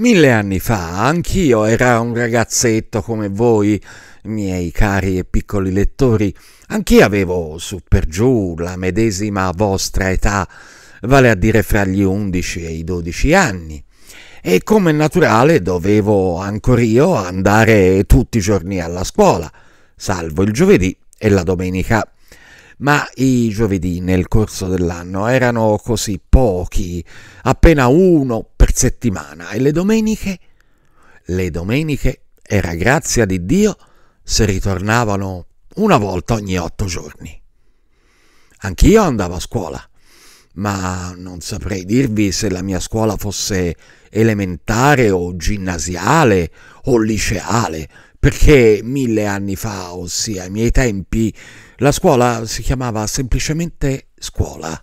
Mille anni fa anch'io era un ragazzetto come voi, miei cari e piccoli lettori, anch'io avevo su per giù la medesima vostra età, vale a dire fra gli undici e i dodici anni. E come naturale dovevo ancor io andare tutti i giorni alla scuola, salvo il giovedì e la domenica ma i giovedì nel corso dell'anno erano così pochi, appena uno per settimana e le domeniche, le domeniche era grazia di Dio se ritornavano una volta ogni otto giorni. Anch'io andavo a scuola, ma non saprei dirvi se la mia scuola fosse elementare o ginnasiale o liceale, perché mille anni fa, ossia ai miei tempi, la scuola si chiamava semplicemente scuola.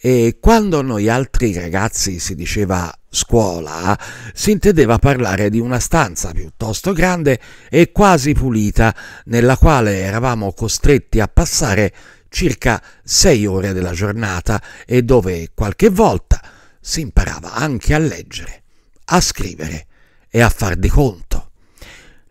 E quando noi altri ragazzi si diceva scuola, si intendeva parlare di una stanza piuttosto grande e quasi pulita, nella quale eravamo costretti a passare circa sei ore della giornata e dove qualche volta si imparava anche a leggere, a scrivere e a far di conto.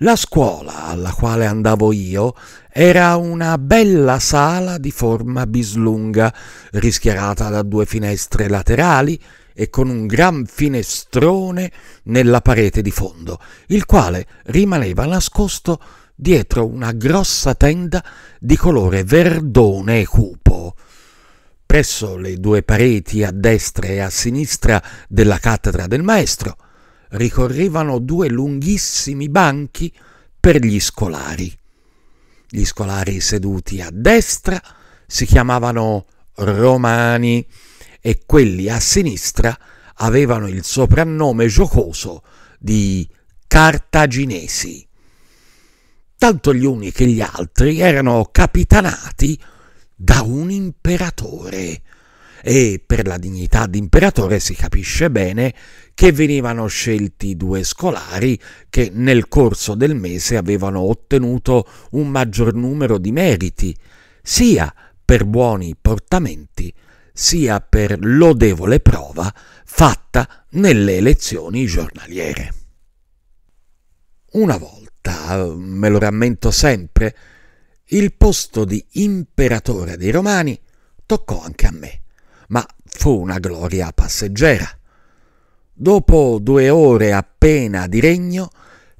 La scuola alla quale andavo io era una bella sala di forma bislunga, rischiarata da due finestre laterali e con un gran finestrone nella parete di fondo, il quale rimaneva nascosto dietro una grossa tenda di colore verdone e cupo. Presso le due pareti a destra e a sinistra della cattedra del maestro ricorrevano due lunghissimi banchi per gli scolari. Gli scolari seduti a destra si chiamavano romani e quelli a sinistra avevano il soprannome giocoso di cartaginesi. Tanto gli uni che gli altri erano capitanati da un imperatore e per la dignità d'imperatore si capisce bene che venivano scelti due scolari che nel corso del mese avevano ottenuto un maggior numero di meriti, sia per buoni portamenti, sia per lodevole prova fatta nelle elezioni giornaliere. Una volta, me lo rammento sempre, il posto di imperatore dei Romani toccò anche a me fu una gloria passeggera. Dopo due ore appena di regno,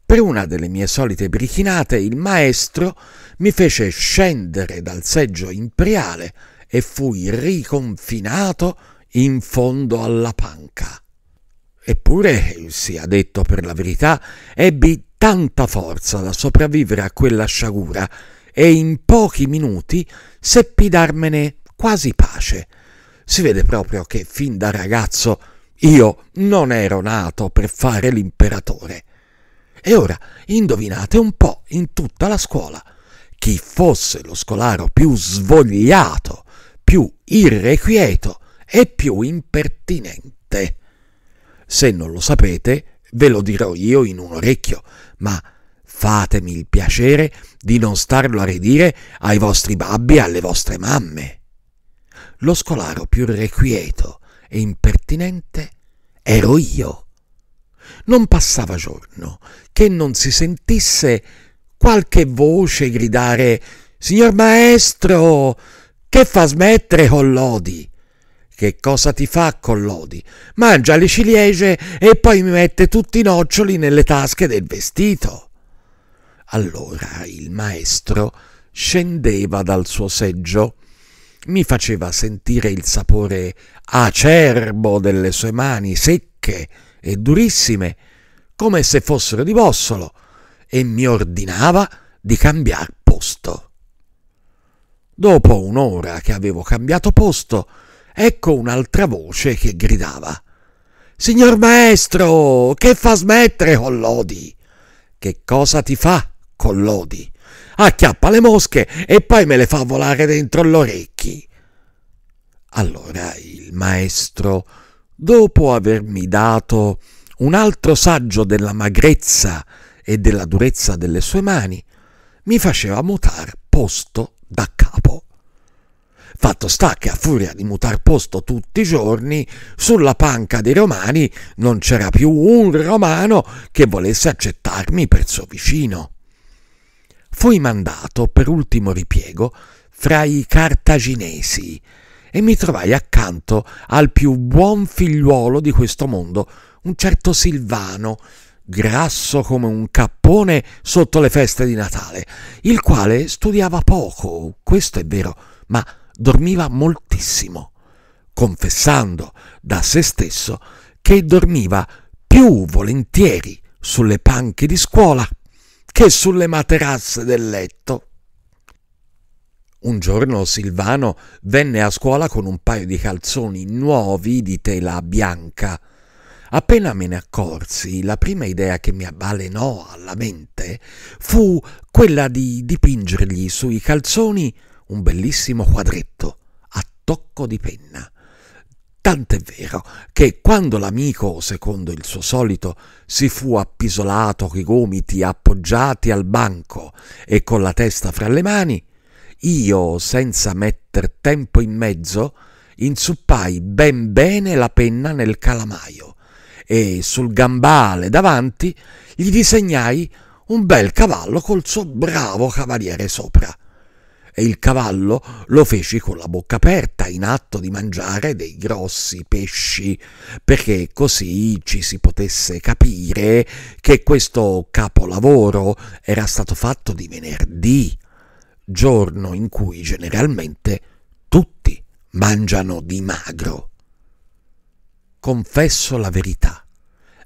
per una delle mie solite brichinate, il maestro mi fece scendere dal seggio imperiale e fui riconfinato in fondo alla panca. Eppure, sia detto per la verità, ebbi tanta forza da sopravvivere a quella sciagura e in pochi minuti seppi darmene quasi pace, si vede proprio che fin da ragazzo io non ero nato per fare l'imperatore. E ora indovinate un po' in tutta la scuola chi fosse lo scolaro più svogliato, più irrequieto e più impertinente. Se non lo sapete, ve lo dirò io in un orecchio, ma fatemi il piacere di non starlo a ridire ai vostri babbi e alle vostre mamme lo scolaro più requieto e impertinente ero io. Non passava giorno che non si sentisse qualche voce gridare Signor maestro, che fa smettere Collodi? Che cosa ti fa Collodi? Mangia le ciliegie e poi mi mette tutti i noccioli nelle tasche del vestito. Allora il maestro scendeva dal suo seggio mi faceva sentire il sapore acerbo delle sue mani secche e durissime, come se fossero di bossolo, e mi ordinava di cambiar posto. Dopo un'ora che avevo cambiato posto, ecco un'altra voce che gridava Signor maestro, che fa smettere Collodi? Che cosa ti fa Collodi? acchiappa le mosche e poi me le fa volare dentro l'orecchi. Allora il maestro, dopo avermi dato un altro saggio della magrezza e della durezza delle sue mani, mi faceva mutar posto da capo. Fatto sta che a furia di mutar posto tutti i giorni, sulla panca dei romani non c'era più un romano che volesse accettarmi per suo vicino fui mandato per ultimo ripiego fra i cartaginesi e mi trovai accanto al più buon figliuolo di questo mondo, un certo Silvano, grasso come un cappone sotto le feste di Natale, il quale studiava poco, questo è vero, ma dormiva moltissimo, confessando da se stesso che dormiva più volentieri sulle panche di scuola che sulle materasse del letto. Un giorno Silvano venne a scuola con un paio di calzoni nuovi di tela bianca. Appena me ne accorsi, la prima idea che mi avbalenò alla mente fu quella di dipingergli sui calzoni un bellissimo quadretto a tocco di penna. Tant'è vero che quando l'amico, secondo il suo solito, si fu appisolato coi gomiti appoggiati al banco e con la testa fra le mani, io, senza metter tempo in mezzo, inzuppai ben bene la penna nel calamaio e sul gambale davanti gli disegnai un bel cavallo col suo bravo cavaliere sopra e il cavallo lo feci con la bocca aperta in atto di mangiare dei grossi pesci, perché così ci si potesse capire che questo capolavoro era stato fatto di venerdì, giorno in cui generalmente tutti mangiano di magro. Confesso la verità,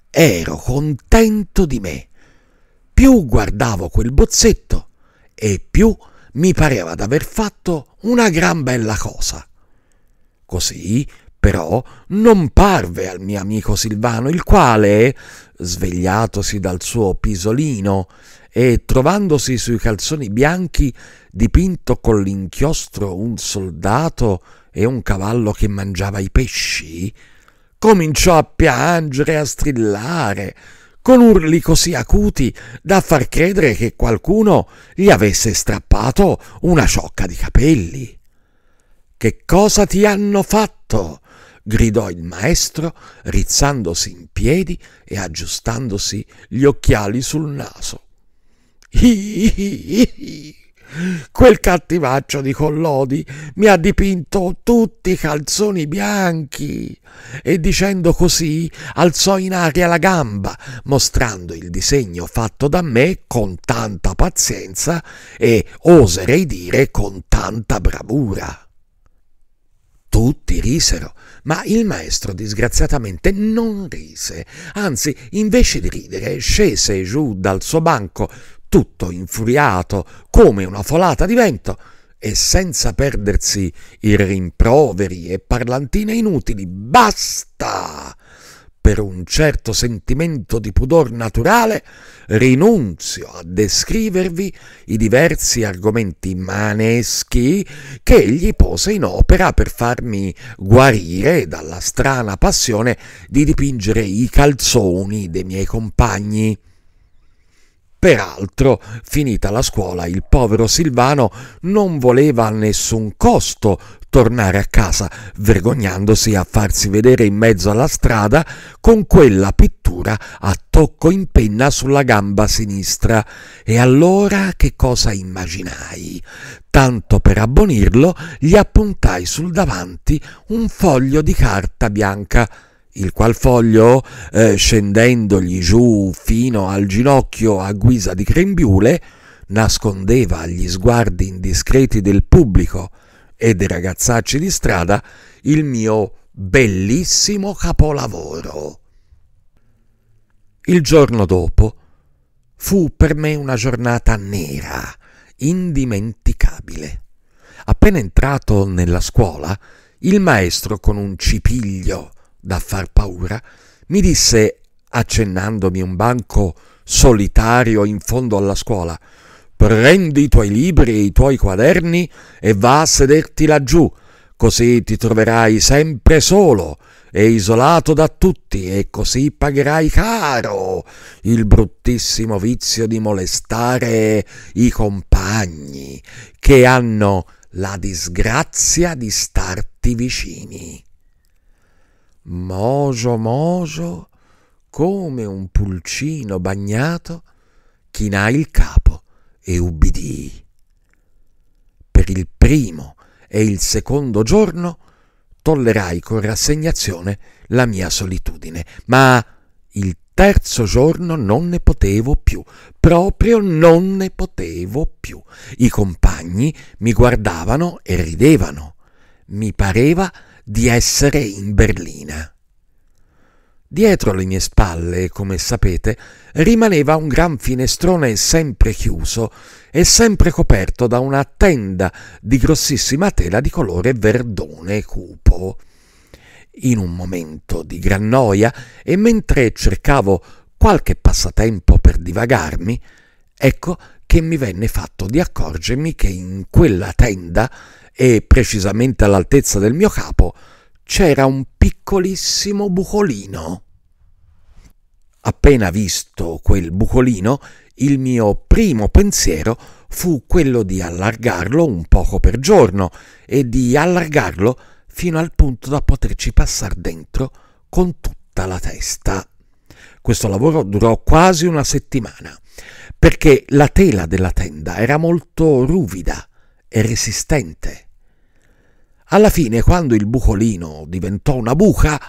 ero contento di me. Più guardavo quel bozzetto e più mi pareva d'aver fatto una gran bella cosa. Così, però, non parve al mio amico Silvano, il quale, svegliatosi dal suo pisolino e trovandosi sui calzoni bianchi dipinto con l'inchiostro un soldato e un cavallo che mangiava i pesci, cominciò a piangere, e a strillare, con urli così acuti da far credere che qualcuno gli avesse strappato una ciocca di capelli. Che cosa ti hanno fatto? gridò il maestro, rizzandosi in piedi e aggiustandosi gli occhiali sul naso. Hi, hi, hi, Quel cattivaccio di Collodi mi ha dipinto tutti i calzoni bianchi e dicendo così alzò in aria la gamba, mostrando il disegno fatto da me con tanta pazienza e oserei dire con tanta bravura. Tutti risero, ma il maestro disgraziatamente non rise, anzi, invece di ridere, scese giù dal suo banco, tutto infuriato come una folata di vento e senza perdersi i rimproveri e parlantine inutili. Basta! Per un certo sentimento di pudor naturale rinunzio a descrivervi i diversi argomenti maneschi che egli pose in opera per farmi guarire dalla strana passione di dipingere i calzoni dei miei compagni. Peraltro, finita la scuola, il povero Silvano non voleva a nessun costo tornare a casa, vergognandosi a farsi vedere in mezzo alla strada con quella pittura a tocco in penna sulla gamba sinistra. E allora che cosa immaginai? Tanto per abbonirlo, gli appuntai sul davanti un foglio di carta bianca il qual foglio, eh, scendendogli giù fino al ginocchio a guisa di grembiule, nascondeva agli sguardi indiscreti del pubblico e dei ragazzacci di strada il mio bellissimo capolavoro. Il giorno dopo fu per me una giornata nera, indimenticabile. Appena entrato nella scuola, il maestro con un cipiglio da far paura, mi disse, accennandomi un banco solitario in fondo alla scuola, prendi i tuoi libri e i tuoi quaderni e va a sederti laggiù, così ti troverai sempre solo e isolato da tutti e così pagherai caro il bruttissimo vizio di molestare i compagni che hanno la disgrazia di starti vicini mogio mogio, come un pulcino bagnato, chinai il capo e ubbidii. Per il primo e il secondo giorno tollerai con rassegnazione la mia solitudine, ma il terzo giorno non ne potevo più, proprio non ne potevo più. I compagni mi guardavano e ridevano. Mi pareva di essere in Berlina. Dietro le mie spalle, come sapete, rimaneva un gran finestrone sempre chiuso e sempre coperto da una tenda di grossissima tela di colore verdone cupo. In un momento di gran noia e mentre cercavo qualche passatempo per divagarmi, ecco che mi venne fatto di accorgermi che in quella tenda e precisamente all'altezza del mio capo, c'era un piccolissimo bucolino. Appena visto quel bucolino, il mio primo pensiero fu quello di allargarlo un poco per giorno e di allargarlo fino al punto da poterci passar dentro con tutta la testa. Questo lavoro durò quasi una settimana, perché la tela della tenda era molto ruvida e resistente. Alla fine, quando il bucolino diventò una buca,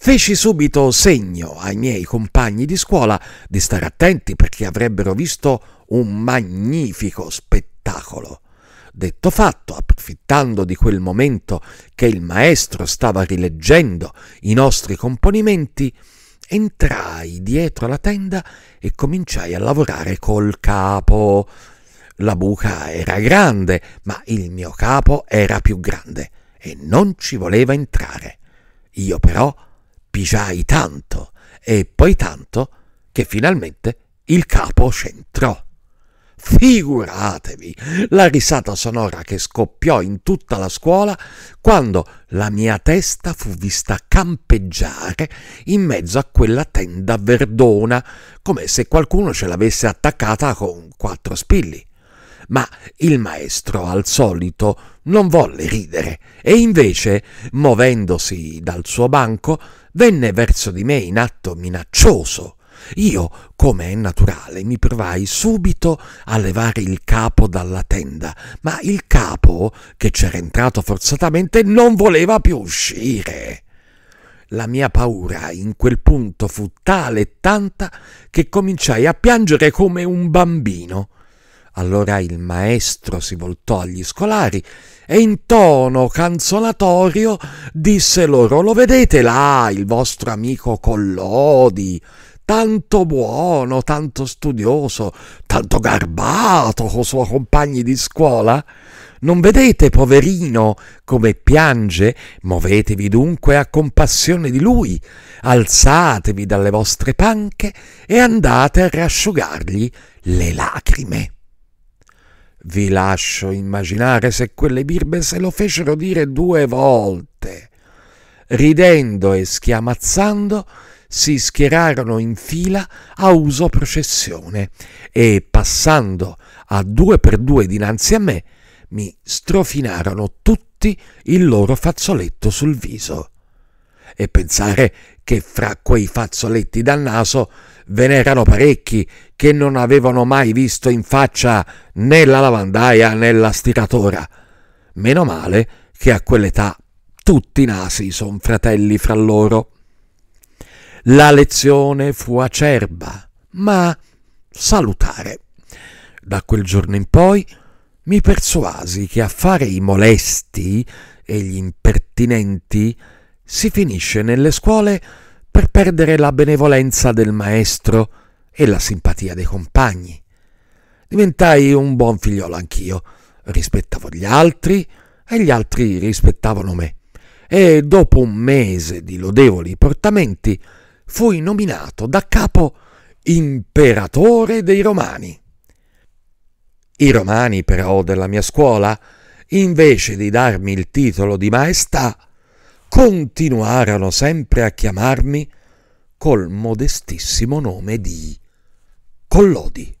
feci subito segno ai miei compagni di scuola di stare attenti perché avrebbero visto un magnifico spettacolo. Detto fatto, approfittando di quel momento che il maestro stava rileggendo i nostri componimenti, entrai dietro la tenda e cominciai a lavorare col capo. La buca era grande, ma il mio capo era più grande e non ci voleva entrare. Io però pigiai tanto e poi tanto che finalmente il capo c'entrò. Figuratevi la risata sonora che scoppiò in tutta la scuola quando la mia testa fu vista campeggiare in mezzo a quella tenda verdona, come se qualcuno ce l'avesse attaccata con quattro spilli ma il maestro al solito non volle ridere e invece, muovendosi dal suo banco, venne verso di me in atto minaccioso. Io, come è naturale, mi provai subito a levare il capo dalla tenda, ma il capo, che c'era entrato forzatamente, non voleva più uscire. La mia paura in quel punto fu tale e tanta che cominciai a piangere come un bambino. Allora il maestro si voltò agli scolari e in tono canzonatorio disse loro Lo vedete là, il vostro amico Collodi, tanto buono, tanto studioso, tanto garbato con suoi compagni di scuola? Non vedete, poverino, come piange? Muovetevi dunque a compassione di lui, alzatevi dalle vostre panche e andate a rasciugargli le lacrime. Vi lascio immaginare se quelle birbe se lo fecero dire due volte. Ridendo e schiamazzando, si schierarono in fila a uso processione e, passando a due per due dinanzi a me, mi strofinarono tutti il loro fazzoletto sul viso e pensare che fra quei fazzoletti dal naso ve n'erano parecchi che non avevano mai visto in faccia né la lavandaia né la stiratora. Meno male che a quell'età tutti i nasi son fratelli fra loro. La lezione fu acerba, ma salutare. Da quel giorno in poi mi persuasi che a fare i molesti e gli impertinenti si finisce nelle scuole per perdere la benevolenza del maestro e la simpatia dei compagni. Diventai un buon figliolo anch'io, rispettavo gli altri e gli altri rispettavano me. E dopo un mese di lodevoli portamenti fui nominato da capo imperatore dei Romani. I Romani però della mia scuola, invece di darmi il titolo di maestà, continuarono sempre a chiamarmi col modestissimo nome di Collodi.